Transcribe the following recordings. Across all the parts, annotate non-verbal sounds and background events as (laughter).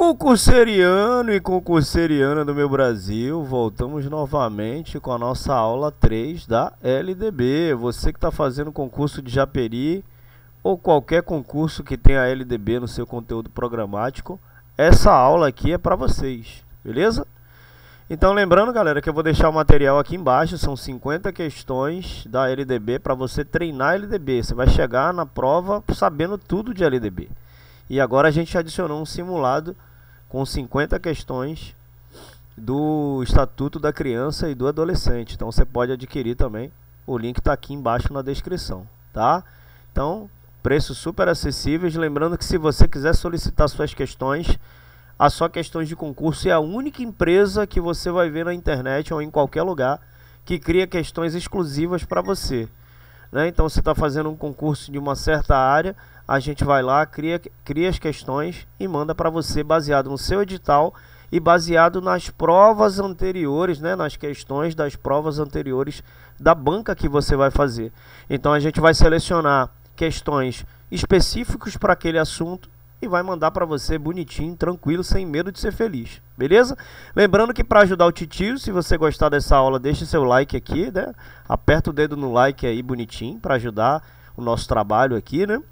Concurseriano e concurseriana do meu Brasil, voltamos novamente com a nossa aula 3 da LDB. Você que está fazendo concurso de Japeri ou qualquer concurso que tenha LDB no seu conteúdo programático, essa aula aqui é para vocês, beleza? Então lembrando, galera, que eu vou deixar o material aqui embaixo, são 50 questões da LDB para você treinar LDB. Você vai chegar na prova sabendo tudo de LDB. E agora a gente adicionou um simulado com 50 questões do Estatuto da Criança e do Adolescente. Então você pode adquirir também. O link está aqui embaixo na descrição, tá? Então, preços super acessíveis. Lembrando que se você quiser solicitar suas questões, a só questões de concurso é a única empresa que você vai ver na internet ou em qualquer lugar que cria questões exclusivas para você. Né? Então você está fazendo um concurso de uma certa área, a gente vai lá, cria, cria as questões e manda para você baseado no seu edital e baseado nas provas anteriores, né, nas questões das provas anteriores da banca que você vai fazer. Então a gente vai selecionar questões específicos para aquele assunto e vai mandar para você bonitinho, tranquilo, sem medo de ser feliz, beleza? Lembrando que para ajudar o titio, se você gostar dessa aula, deixe seu like aqui, né? Aperta o dedo no like aí bonitinho para ajudar o nosso trabalho aqui, né?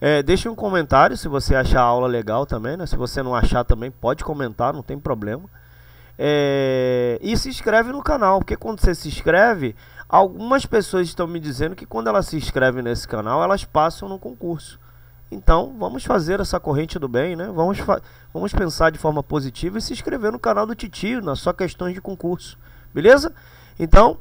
É, deixe um comentário se você achar a aula legal também, né? Se você não achar também, pode comentar, não tem problema. É, e se inscreve no canal, porque quando você se inscreve, algumas pessoas estão me dizendo que quando elas se inscrevem nesse canal, elas passam no concurso. Então, vamos fazer essa corrente do bem, né? Vamos, vamos pensar de forma positiva e se inscrever no canal do Titio, na é só questões de concurso. Beleza? Então,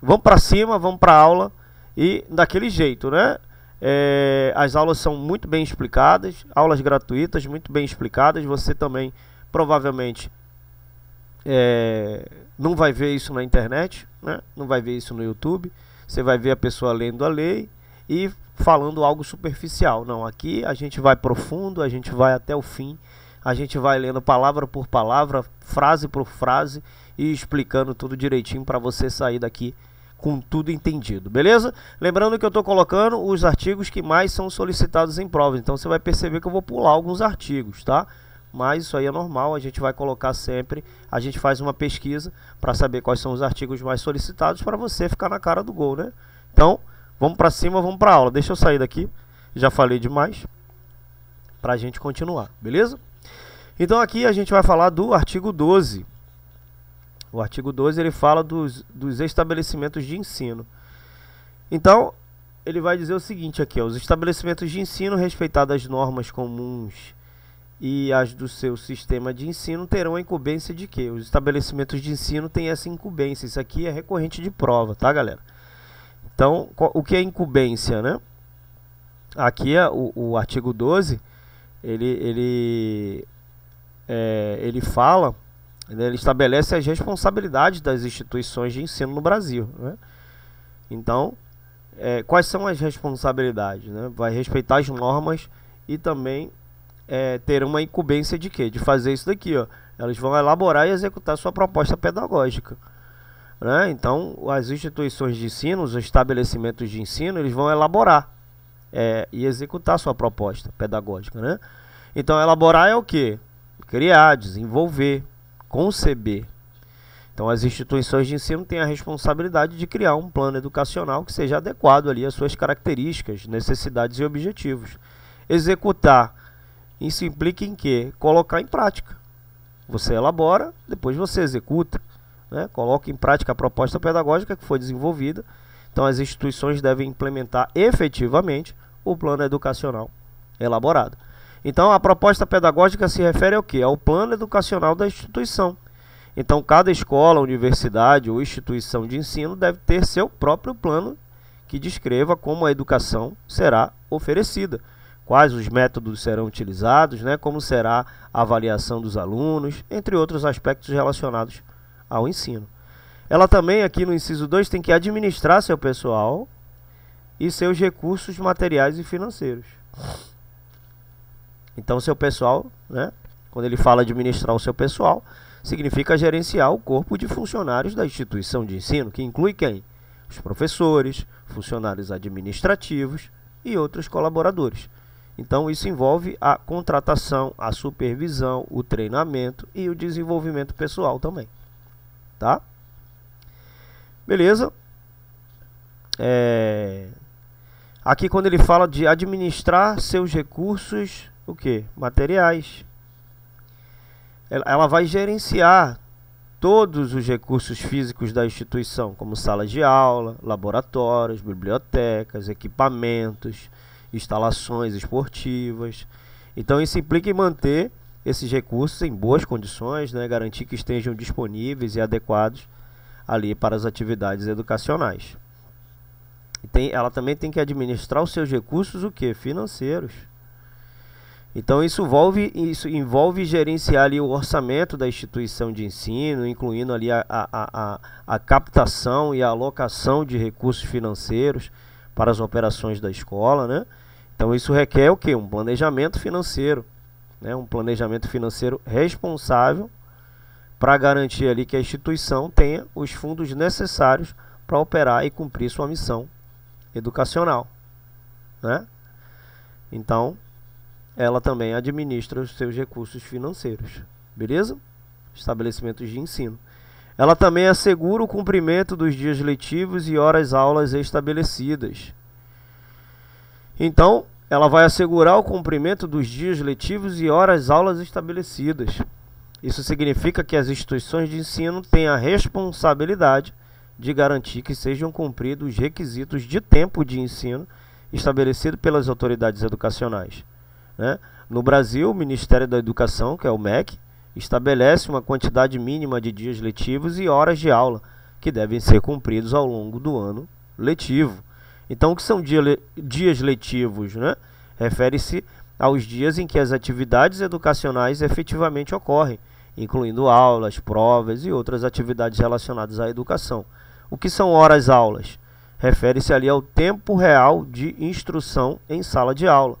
vamos para cima, vamos para aula e daquele jeito, né? É, as aulas são muito bem explicadas, aulas gratuitas, muito bem explicadas. Você também provavelmente é, não vai ver isso na internet, né? não vai ver isso no YouTube. Você vai ver a pessoa lendo a lei e falando algo superficial. Não, aqui a gente vai profundo, a gente vai até o fim, a gente vai lendo palavra por palavra, frase por frase e explicando tudo direitinho para você sair daqui com tudo entendido, beleza? Lembrando que eu estou colocando os artigos que mais são solicitados em prova, então você vai perceber que eu vou pular alguns artigos, tá? Mas isso aí é normal, a gente vai colocar sempre, a gente faz uma pesquisa para saber quais são os artigos mais solicitados para você ficar na cara do gol, né? Então, Vamos para cima, vamos para aula. Deixa eu sair daqui. Já falei demais para a gente continuar, beleza? Então aqui a gente vai falar do artigo 12. O artigo 12 ele fala dos, dos estabelecimentos de ensino. Então ele vai dizer o seguinte aqui: ó, os estabelecimentos de ensino respeitadas as normas comuns e as do seu sistema de ensino terão a incumbência de quê? os estabelecimentos de ensino têm essa incumbência. Isso aqui é recorrente de prova, tá, galera? Então, o que é incumbência, né? Aqui é o, o artigo 12, ele, ele, é, ele fala, né, ele estabelece as responsabilidades das instituições de ensino no Brasil. Né? Então, é, quais são as responsabilidades? Né? Vai respeitar as normas e também é, ter uma incumbência de quê? De fazer isso daqui. Ó. Elas vão elaborar e executar sua proposta pedagógica. Né? Então, as instituições de ensino, os estabelecimentos de ensino, eles vão elaborar é, e executar sua proposta pedagógica. Né? Então, elaborar é o que? Criar, desenvolver, conceber. Então, as instituições de ensino têm a responsabilidade de criar um plano educacional que seja adequado ali às suas características, necessidades e objetivos. Executar, isso implica em quê? Colocar em prática. Você elabora, depois você executa né, coloque em prática a proposta pedagógica que foi desenvolvida. Então, as instituições devem implementar efetivamente o plano educacional elaborado. Então, a proposta pedagógica se refere ao que? Ao plano educacional da instituição. Então, cada escola, universidade ou instituição de ensino deve ter seu próprio plano que descreva como a educação será oferecida, quais os métodos serão utilizados, né, como será a avaliação dos alunos, entre outros aspectos relacionados ao ensino. Ela também, aqui no inciso 2, tem que administrar seu pessoal e seus recursos materiais e financeiros. Então, seu pessoal, né, quando ele fala administrar o seu pessoal, significa gerenciar o corpo de funcionários da instituição de ensino, que inclui quem? Os professores, funcionários administrativos e outros colaboradores. Então, isso envolve a contratação, a supervisão, o treinamento e o desenvolvimento pessoal também tá? Beleza? É... Aqui quando ele fala de administrar seus recursos, o que? Materiais. Ela vai gerenciar todos os recursos físicos da instituição, como salas de aula, laboratórios, bibliotecas, equipamentos, instalações esportivas. Então isso implica em manter esses recursos em boas condições, né, garantir que estejam disponíveis e adequados ali para as atividades educacionais. Tem, ela também tem que administrar os seus recursos o que financeiros. Então isso envolve, isso envolve gerenciar ali o orçamento da instituição de ensino, incluindo ali a, a, a, a captação e a alocação de recursos financeiros para as operações da escola, né? Então isso requer o que? Um planejamento financeiro né, um planejamento financeiro responsável para garantir ali que a instituição tenha os fundos necessários para operar e cumprir sua missão educacional, né? Então, ela também administra os seus recursos financeiros, beleza? Estabelecimentos de ensino. Ela também assegura o cumprimento dos dias letivos e horas aulas estabelecidas. Então, ela vai assegurar o cumprimento dos dias letivos e horas-aulas estabelecidas. Isso significa que as instituições de ensino têm a responsabilidade de garantir que sejam cumpridos os requisitos de tempo de ensino estabelecido pelas autoridades educacionais. Né? No Brasil, o Ministério da Educação, que é o MEC, estabelece uma quantidade mínima de dias letivos e horas de aula que devem ser cumpridos ao longo do ano letivo. Então, o que são dia le dias letivos? Né? Refere-se aos dias em que as atividades educacionais efetivamente ocorrem, incluindo aulas, provas e outras atividades relacionadas à educação. O que são horas-aulas? Refere-se ali ao tempo real de instrução em sala de aula.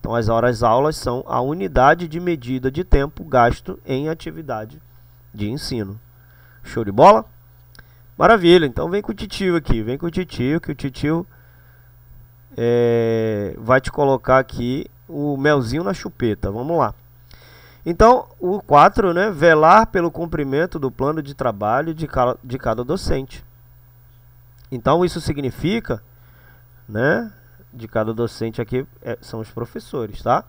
Então, as horas-aulas são a unidade de medida de tempo gasto em atividade de ensino. Show de bola? Maravilha, então vem com o titio aqui, vem com o titio, que o titio é, vai te colocar aqui o melzinho na chupeta. Vamos lá. Então, o 4, né, velar pelo cumprimento do plano de trabalho de, ca de cada docente. Então, isso significa, né, de cada docente aqui é, são os professores, tá?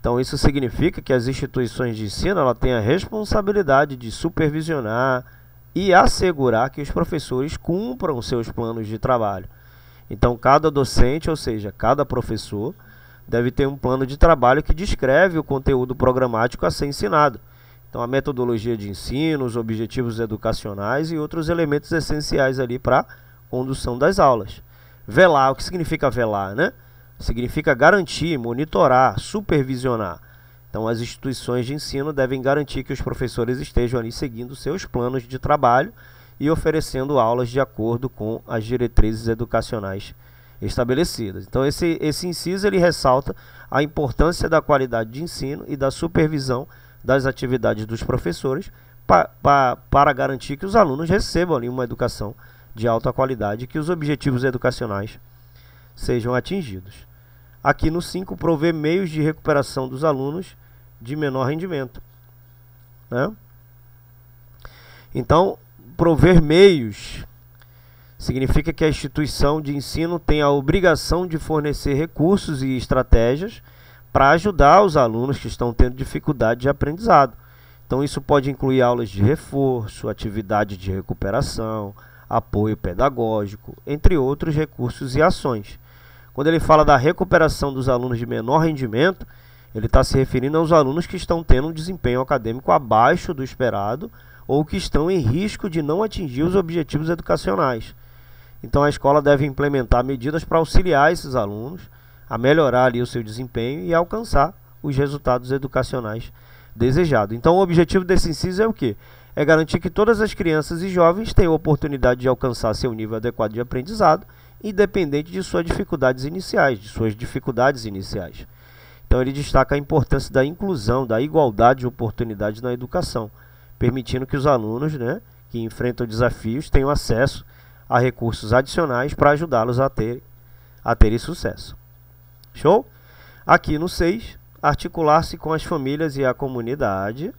Então, isso significa que as instituições de ensino ela têm a responsabilidade de supervisionar e assegurar que os professores cumpram seus planos de trabalho. Então, cada docente, ou seja, cada professor, deve ter um plano de trabalho que descreve o conteúdo programático a ser ensinado. Então, a metodologia de ensino, os objetivos educacionais e outros elementos essenciais ali para condução das aulas. Velar, o que significa velar, né? Significa garantir, monitorar, supervisionar. Então, as instituições de ensino devem garantir que os professores estejam ali seguindo seus planos de trabalho e oferecendo aulas de acordo com as diretrizes educacionais estabelecidas. Então esse, esse inciso ele ressalta a importância da qualidade de ensino e da supervisão das atividades dos professores pa, pa, para garantir que os alunos recebam ali, uma educação de alta qualidade e que os objetivos educacionais sejam atingidos. Aqui no 5, prover meios de recuperação dos alunos de menor rendimento. Né? Então, prover meios significa que a instituição de ensino tem a obrigação de fornecer recursos e estratégias para ajudar os alunos que estão tendo dificuldade de aprendizado. Então, isso pode incluir aulas de reforço, atividade de recuperação, apoio pedagógico, entre outros recursos e ações. Quando ele fala da recuperação dos alunos de menor rendimento, ele está se referindo aos alunos que estão tendo um desempenho acadêmico abaixo do esperado ou que estão em risco de não atingir os objetivos educacionais. Então a escola deve implementar medidas para auxiliar esses alunos a melhorar ali o seu desempenho e alcançar os resultados educacionais desejados. Então o objetivo desse inciso é o quê? É garantir que todas as crianças e jovens tenham oportunidade de alcançar seu nível adequado de aprendizado, independente de suas dificuldades iniciais, de suas dificuldades iniciais. Então ele destaca a importância da inclusão, da igualdade de oportunidades na educação permitindo que os alunos né, que enfrentam desafios tenham acesso a recursos adicionais para ajudá-los a ter, a terem sucesso. Show? Aqui no 6, articular-se com as famílias e a comunidade,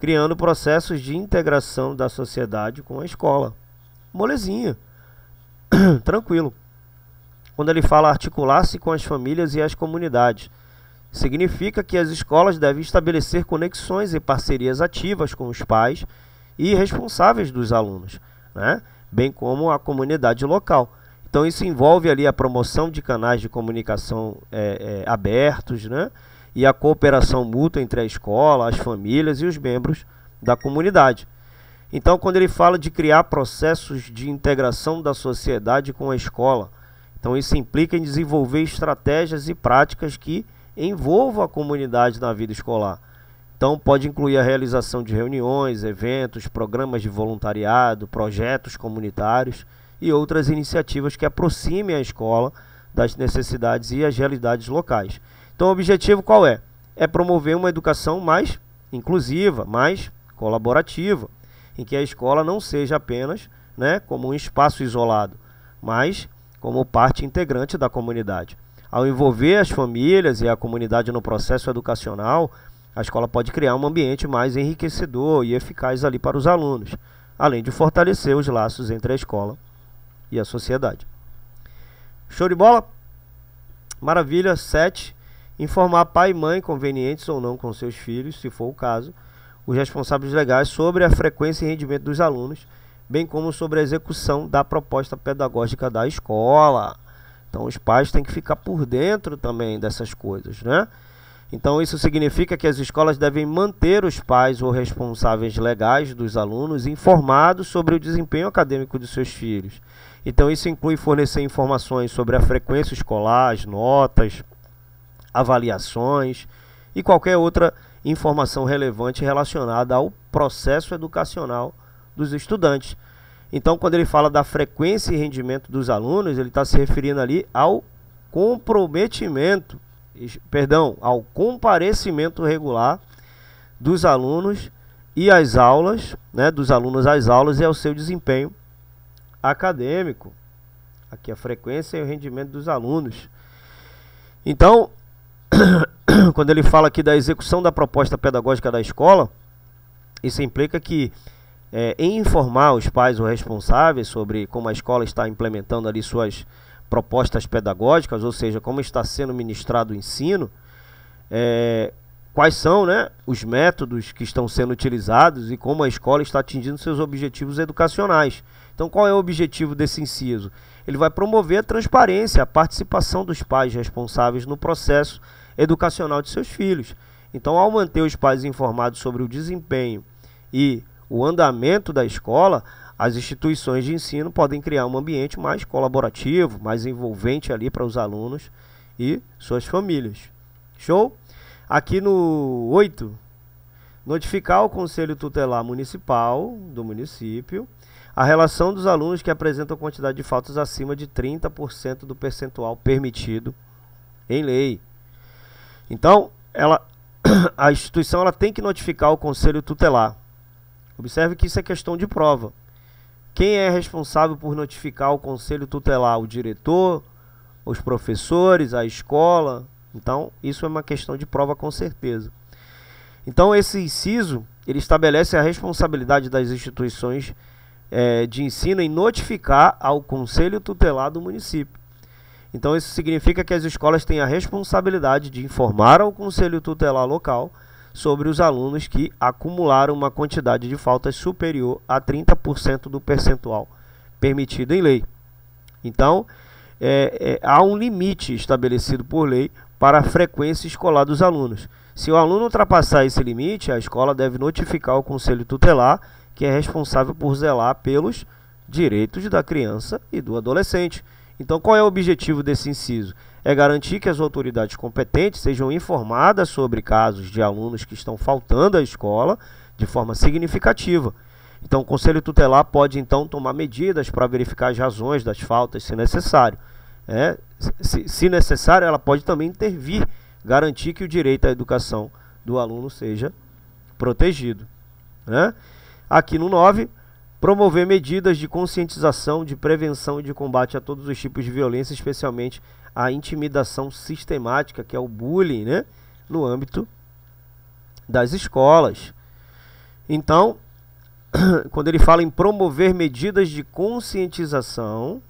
criando processos de integração da sociedade com a escola. Molezinha. (coughs) Tranquilo. Quando ele fala articular-se com as famílias e as comunidades. Significa que as escolas devem estabelecer conexões e parcerias ativas com os pais e responsáveis dos alunos, né? bem como a comunidade local. Então isso envolve ali a promoção de canais de comunicação é, é, abertos, né? E a cooperação mútua entre a escola, as famílias e os membros da comunidade. Então, quando ele fala de criar processos de integração da sociedade com a escola, então isso implica em desenvolver estratégias e práticas que envolva a comunidade na vida escolar. Então, pode incluir a realização de reuniões, eventos, programas de voluntariado, projetos comunitários e outras iniciativas que aproximem a escola das necessidades e as realidades locais. Então, o objetivo qual é? É promover uma educação mais inclusiva, mais colaborativa, em que a escola não seja apenas né, como um espaço isolado, mas como parte integrante da comunidade. Ao envolver as famílias e a comunidade no processo educacional, a escola pode criar um ambiente mais enriquecedor e eficaz ali para os alunos, além de fortalecer os laços entre a escola e a sociedade. Show de bola? Maravilha. 7. Informar pai e mãe convenientes ou não com seus filhos, se for o caso, os responsáveis legais sobre a frequência e rendimento dos alunos, bem como sobre a execução da proposta pedagógica da escola. Então os pais têm que ficar por dentro também dessas coisas, né? Então isso significa que as escolas devem manter os pais ou responsáveis legais dos alunos informados sobre o desempenho acadêmico de seus filhos. Então isso inclui fornecer informações sobre a frequência escolar, as notas, avaliações e qualquer outra informação relevante relacionada ao processo educacional dos estudantes. Então, quando ele fala da frequência e rendimento dos alunos, ele está se referindo ali ao comprometimento, perdão, ao comparecimento regular dos alunos e às aulas, né, dos alunos às aulas e ao seu desempenho acadêmico. Aqui a frequência e o rendimento dos alunos. Então, (coughs) quando ele fala aqui da execução da proposta pedagógica da escola, isso implica que é, em informar os pais ou responsáveis sobre como a escola está implementando ali suas propostas pedagógicas, ou seja, como está sendo ministrado o ensino, é, quais são né, os métodos que estão sendo utilizados e como a escola está atingindo seus objetivos educacionais. Então, qual é o objetivo desse inciso? Ele vai promover a transparência, a participação dos pais responsáveis no processo educacional de seus filhos. Então, ao manter os pais informados sobre o desempenho e o andamento da escola, as instituições de ensino podem criar um ambiente mais colaborativo, mais envolvente ali para os alunos e suas famílias. Show? Aqui no 8, notificar ao Conselho Tutelar Municipal do município a relação dos alunos que apresentam quantidade de faltas acima de 30% do percentual permitido em lei. Então, ela, (coughs) a instituição ela tem que notificar o Conselho Tutelar Observe que isso é questão de prova. Quem é responsável por notificar o conselho tutelar? O diretor, os professores, a escola? Então, isso é uma questão de prova com certeza. Então, esse inciso, ele estabelece a responsabilidade das instituições é, de ensino em notificar ao conselho tutelar do município. Então, isso significa que as escolas têm a responsabilidade de informar ao conselho tutelar local sobre os alunos que acumularam uma quantidade de faltas superior a 30% do percentual permitido em lei. Então, é, é, há um limite estabelecido por lei para a frequência escolar dos alunos. Se o aluno ultrapassar esse limite, a escola deve notificar o conselho tutelar, que é responsável por zelar pelos direitos da criança e do adolescente. Então, qual é o objetivo desse inciso? é garantir que as autoridades competentes sejam informadas sobre casos de alunos que estão faltando à escola de forma significativa. Então, o Conselho Tutelar pode, então, tomar medidas para verificar as razões das faltas, se necessário. É, se, se necessário, ela pode também intervir, garantir que o direito à educação do aluno seja protegido. Né? Aqui no 9, promover medidas de conscientização, de prevenção e de combate a todos os tipos de violência, especialmente a intimidação sistemática, que é o bullying, né? no âmbito das escolas. Então, (clears throat) quando ele fala em promover medidas de conscientização,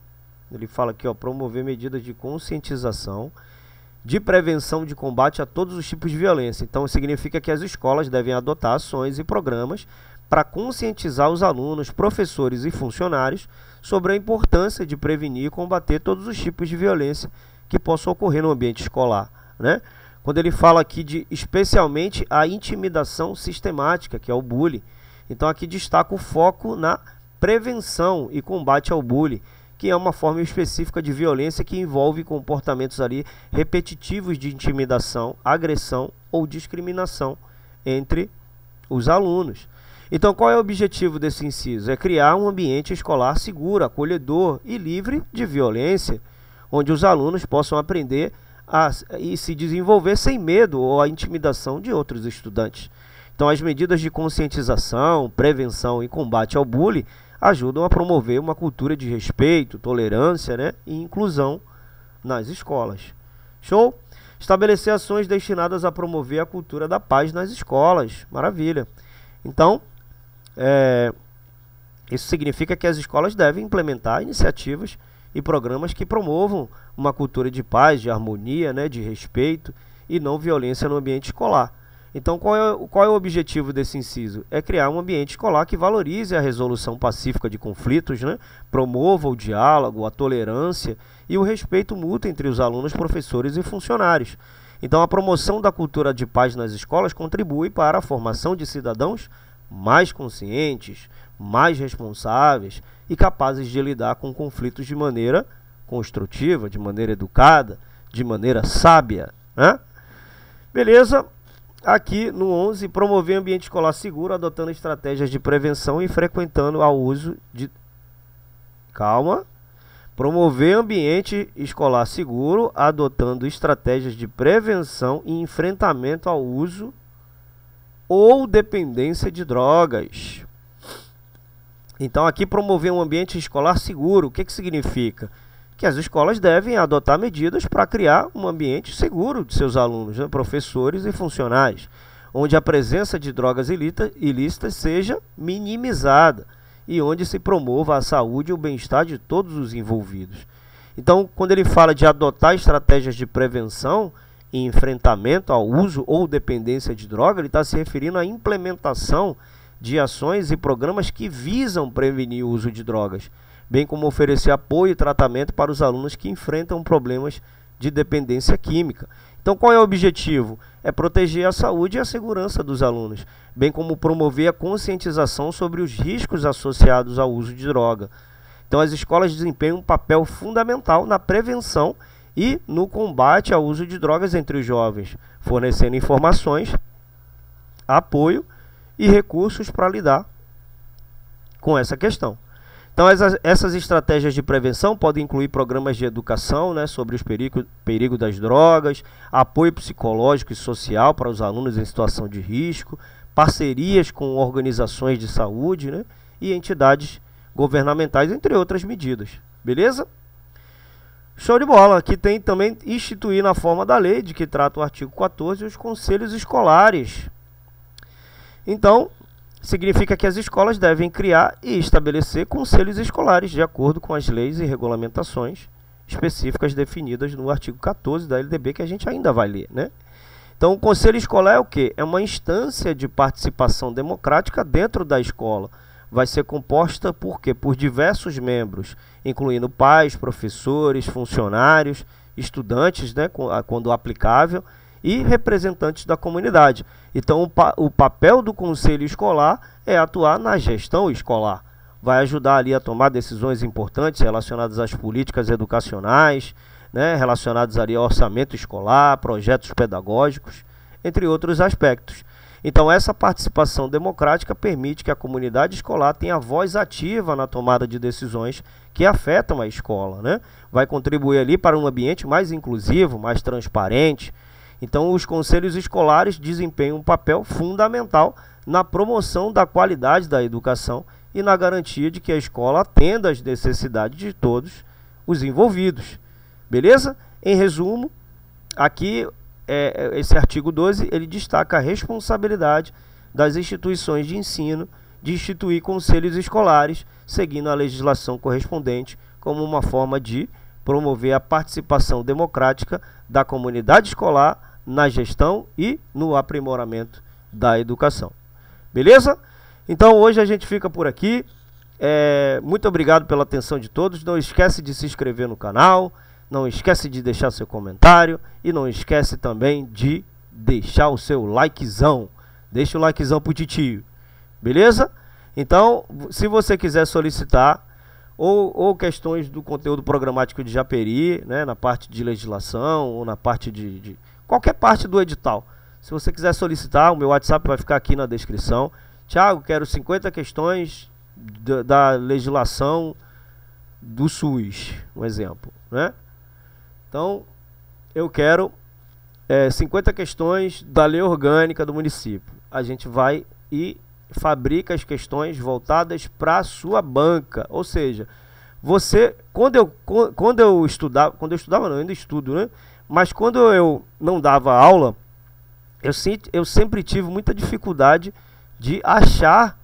ele fala aqui, ó, promover medidas de conscientização, de prevenção de combate a todos os tipos de violência. Então, significa que as escolas devem adotar ações e programas para conscientizar os alunos, professores e funcionários sobre a importância de prevenir e combater todos os tipos de violência que possam ocorrer no ambiente escolar. Né? Quando ele fala aqui de especialmente a intimidação sistemática, que é o bullying. Então aqui destaca o foco na prevenção e combate ao bullying, que é uma forma específica de violência que envolve comportamentos ali repetitivos de intimidação, agressão ou discriminação entre os alunos. Então, qual é o objetivo desse inciso? É criar um ambiente escolar seguro, acolhedor e livre de violência onde os alunos possam aprender a, e se desenvolver sem medo ou a intimidação de outros estudantes. Então, as medidas de conscientização, prevenção e combate ao bullying ajudam a promover uma cultura de respeito, tolerância né, e inclusão nas escolas. Show? Estabelecer ações destinadas a promover a cultura da paz nas escolas. Maravilha. Então, é, isso significa que as escolas devem implementar iniciativas e programas que promovam uma cultura de paz, de harmonia, né, de respeito e não violência no ambiente escolar. Então, qual é, qual é o objetivo desse inciso? É criar um ambiente escolar que valorize a resolução pacífica de conflitos, né? promova o diálogo, a tolerância e o respeito mútuo entre os alunos, professores e funcionários. Então, a promoção da cultura de paz nas escolas contribui para a formação de cidadãos mais conscientes, mais responsáveis e capazes de lidar com conflitos de maneira construtiva, de maneira educada, de maneira sábia. Né? Beleza? Aqui no 11, promover ambiente escolar seguro, adotando estratégias de prevenção e frequentando ao uso de. Calma. Promover ambiente escolar seguro, adotando estratégias de prevenção e enfrentamento ao uso ou dependência de drogas. Então, aqui promover um ambiente escolar seguro, o que, que significa? Que as escolas devem adotar medidas para criar um ambiente seguro de seus alunos, né, professores e funcionários, onde a presença de drogas ilícitas seja minimizada e onde se promova a saúde e o bem-estar de todos os envolvidos. Então, quando ele fala de adotar estratégias de prevenção e enfrentamento ao uso ou dependência de droga, ele está se referindo à implementação de ações e programas que visam prevenir o uso de drogas, bem como oferecer apoio e tratamento para os alunos que enfrentam problemas de dependência química. Então, qual é o objetivo? É proteger a saúde e a segurança dos alunos, bem como promover a conscientização sobre os riscos associados ao uso de droga. Então, as escolas desempenham um papel fundamental na prevenção e no combate ao uso de drogas entre os jovens, fornecendo informações, apoio e e recursos para lidar com essa questão. Então, essas, essas, estratégias de prevenção podem incluir programas de educação né, sobre os perigos perigo das drogas, apoio psicológico e social para os alunos em situação de risco, parcerias com organizações de saúde né, e entidades governamentais, entre outras medidas. Beleza? Show de bola! Aqui tem também instituir na forma da lei, de que trata o artigo 14, os conselhos escolares então, significa que as escolas devem criar e estabelecer conselhos escolares de acordo com as leis e regulamentações específicas definidas no artigo 14 da LDB que a gente ainda vai ler, né? Então, o conselho escolar é o quê? É uma instância de participação democrática dentro da escola. Vai ser composta por quê? Por diversos membros, incluindo pais, professores, funcionários, estudantes, né, quando ah, aplicável, e representantes da comunidade. Então, o, pa o papel do conselho escolar é atuar na gestão escolar. Vai ajudar ali a tomar decisões importantes relacionadas às políticas educacionais, né, relacionadas ali ao orçamento escolar, projetos pedagógicos, entre outros aspectos. Então, essa participação democrática permite que a comunidade escolar tenha voz ativa na tomada de decisões que afetam a escola. Né? Vai contribuir ali para um ambiente mais inclusivo, mais transparente, então, os conselhos escolares desempenham um papel fundamental na promoção da qualidade da educação e na garantia de que a escola atenda às necessidades de todos os envolvidos. Beleza? Em resumo, aqui é, é esse artigo 12 ele destaca a responsabilidade das instituições de ensino de instituir conselhos escolares, seguindo a legislação correspondente, como uma forma de promover a participação democrática da comunidade escolar na gestão e no aprimoramento da educação. Beleza? Então hoje a gente fica por aqui. É, muito obrigado pela atenção de todos. Não esquece de se inscrever no canal, não esquece de deixar seu comentário e não esquece também de deixar o seu likezão. Deixa o likezão pro titio. Beleza? Então, se você quiser solicitar ou, ou, questões do conteúdo programático de Japeri, né, na parte de legislação ou na parte de, de qualquer parte do edital. Se você quiser solicitar, o meu WhatsApp vai ficar aqui na descrição. Tiago, quero 50 questões da legislação do SUS, um exemplo, né? Então, eu quero é, 50 questões da lei orgânica do município. A gente vai e fabrica as questões voltadas para a sua banca, ou seja, você, quando eu, quando eu estudava, quando eu estudava, não, ainda estudo, né? Mas quando eu não dava aula, eu, eu sempre tive muita dificuldade de achar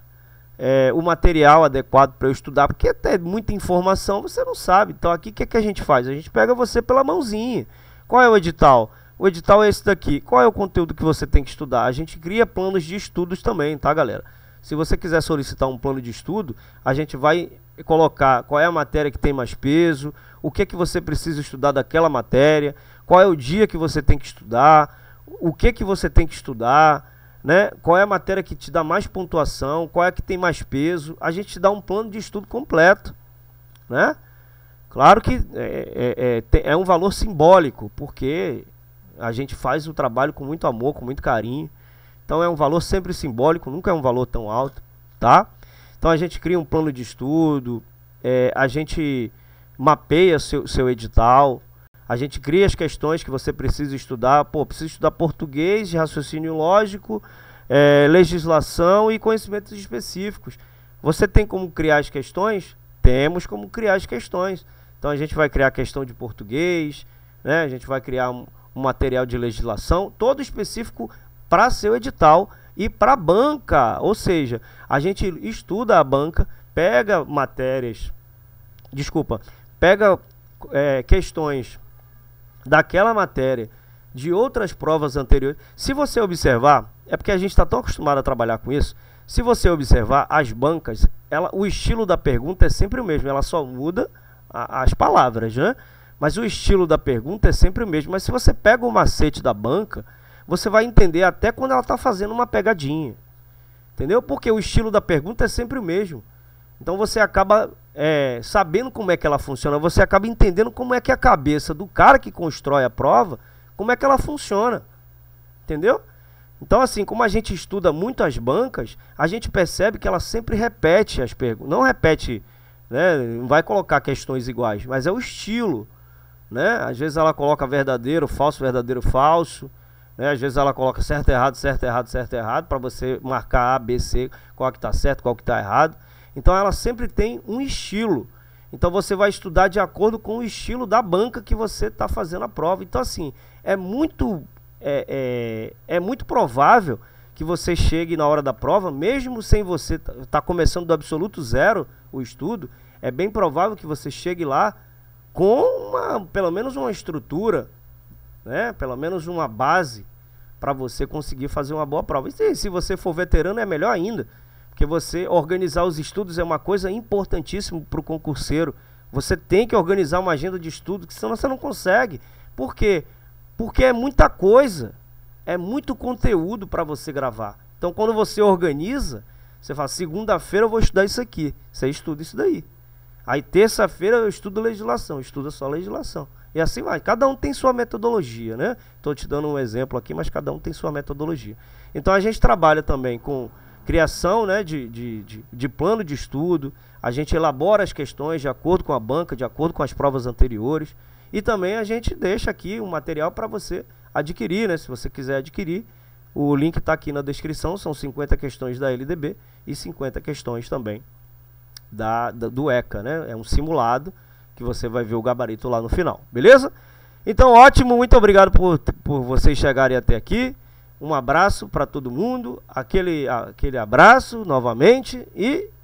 é, o material adequado para eu estudar, porque até muita informação você não sabe. Então aqui o que, é que a gente faz? A gente pega você pela mãozinha. Qual é o edital? O edital é esse daqui. Qual é o conteúdo que você tem que estudar? A gente cria planos de estudos também, tá, galera? Se você quiser solicitar um plano de estudo, a gente vai colocar qual é a matéria que tem mais peso, o que é que você precisa estudar daquela matéria, qual é o dia que você tem que estudar, o que é que você tem que estudar, né? qual é a matéria que te dá mais pontuação, qual é a que tem mais peso. A gente te dá um plano de estudo completo. Né? Claro que é, é, é, é um valor simbólico, porque a gente faz o trabalho com muito amor, com muito carinho. Então é um valor sempre simbólico, nunca é um valor tão alto, tá? Então a gente cria um plano de estudo, é, a gente mapeia seu, seu edital, a gente cria as questões que você precisa estudar. Pô, precisa estudar português, raciocínio lógico, é, legislação e conhecimentos específicos. Você tem como criar as questões? Temos como criar as questões. Então a gente vai criar a questão de português, né? a gente vai criar um, um material de legislação, todo específico para seu edital e para a banca, ou seja, a gente estuda a banca, pega matérias, desculpa, pega é, questões daquela matéria de outras provas anteriores. Se você observar, é porque a gente está tão acostumado a trabalhar com isso. Se você observar as bancas, ela, o estilo da pergunta é sempre o mesmo, ela só muda a, as palavras, né? Mas o estilo da pergunta é sempre o mesmo. Mas se você pega o macete da banca, você vai entender até quando ela está fazendo uma pegadinha. Entendeu? Porque o estilo da pergunta é sempre o mesmo. Então você acaba é, sabendo como é que ela funciona, você acaba entendendo como é que a cabeça do cara que constrói a prova, como é que ela funciona. Entendeu? Então, assim, como a gente estuda muito as bancas, a gente percebe que ela sempre repete as perguntas. Não repete, né? Não vai colocar questões iguais, mas é o estilo. Né? Às vezes ela coloca verdadeiro, falso, verdadeiro, falso. Né? Às vezes ela coloca certo, errado, certo, errado, certo, errado, para você marcar A, B, C, qual que está certo, qual que está errado. Então ela sempre tem um estilo. Então você vai estudar de acordo com o estilo da banca que você está fazendo a prova. Então, assim, é muito, é, é, é muito provável que você chegue na hora da prova, mesmo sem você estar tá, tá começando do absoluto zero o estudo, é bem provável que você chegue lá com uma, pelo menos uma estrutura né? Pelo menos uma base para você conseguir fazer uma boa prova. E se você for veterano é melhor ainda, porque você organizar os estudos é uma coisa importantíssima para o concurseiro. Você tem que organizar uma agenda de estudo, que senão você não consegue. Por quê? Porque é muita coisa, é muito conteúdo para você gravar. Então quando você organiza, você fala, segunda-feira eu vou estudar isso aqui. Você estuda isso daí. Aí terça-feira eu estudo legislação, estuda só legislação. E assim vai. Cada um tem sua metodologia, né? Estou te dando um exemplo aqui, mas cada um tem sua metodologia. Então a gente trabalha também com criação né, de, de, de, de plano de estudo, a gente elabora as questões de acordo com a banca, de acordo com as provas anteriores. E também a gente deixa aqui um material para você adquirir, né? Se você quiser adquirir, o link está aqui na descrição. São 50 questões da LDB e 50 questões também da, da, do ECA, né? É um simulado que você vai ver o gabarito lá no final, beleza? Então, ótimo, muito obrigado por, por vocês chegarem até aqui. Um abraço para todo mundo, aquele, aquele abraço novamente e